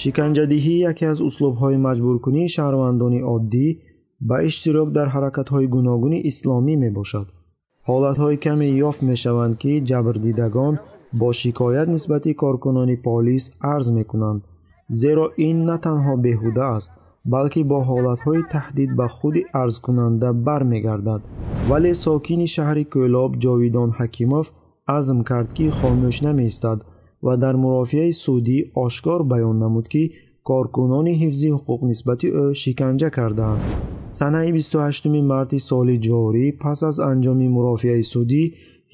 шиканҷадиҳӣ яке аз услубҳои маҷбуркунии шаҳрвандони оддӣ ба иштирок дар ҳаракатҳои гуногуни исломӣ мебошад ҳолатҳои каме ёфт мешаванд ки ҷабрдидагон бо шикоят нисбати коркунони полис арз мекунанд зеро ин на танҳо беҳуда аст балки бо ҳолатҳои таҳдид ба худи арзкунанда бармегардад вале сокини шаҳри кӯлоб ҷовидон ҳакимов азм кард ки хомӯш намеистад ва дар мурофиаи судӣ ошкор баён намуд ки коркунони ҳифзи ҳуқуқ нисбати ӯ шиканҷа кардаанд санаи 28 марти соли ҷорӣ пас аз анҷоми мурофиаи судӣ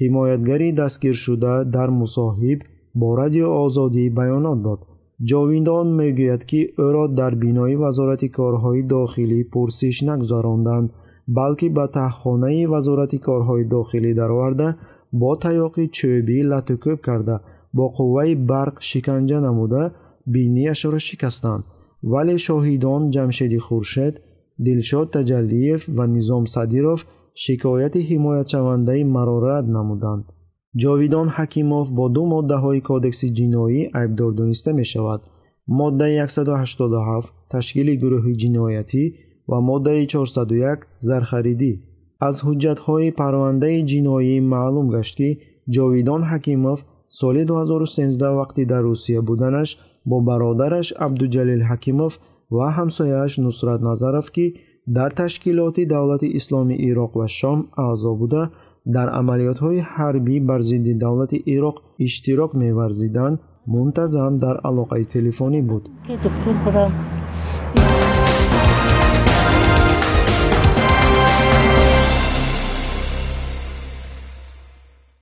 ҳимоятгари дастгиршуда дар мусоҳиб бо радио озодӣ баёнот дод ҷовидон мегӯяд ки ӯро дар бинои вазорати корҳои дохилӣ пурсиш нагузаронданд балки ба таҳхонаи вазорати корҳои дохилӣ дароварда бо таёқи чӯби латукӯб карда бо қувваи барқ шиканҷа намуда биниашро шикастанд вале шоҳидон ҷамшеди хуршед дилшод таҷаллиев ва низом садиров шикояти ҳимоятшавандаи маро рад намуданд ҷовидон ҳакимов бо ду моддаҳои кодекси ҷиноӣ айбдор дониста мешавад моддаи 187 ташкили гурӯҳи ҷиноятӣ ва моддаи 401 зархаридӣ аз ҳуҷҷатҳои парвандаи ҷиноӣ маълум гашт ки ҷовидон ҳакимов соли 2013 вақти дар русия буданаш бо бародараш абдуҷалил ҳакимов ва ҳамсояаш нусрат назаров ки дар ташкилоти давлати исломи ироқ ва шом аъзо буда дар амалиётҳои ҳарбӣ бар зидди давлати ироқ иштирок меварзиданд мунтазам дар алоқаи телефонӣ буд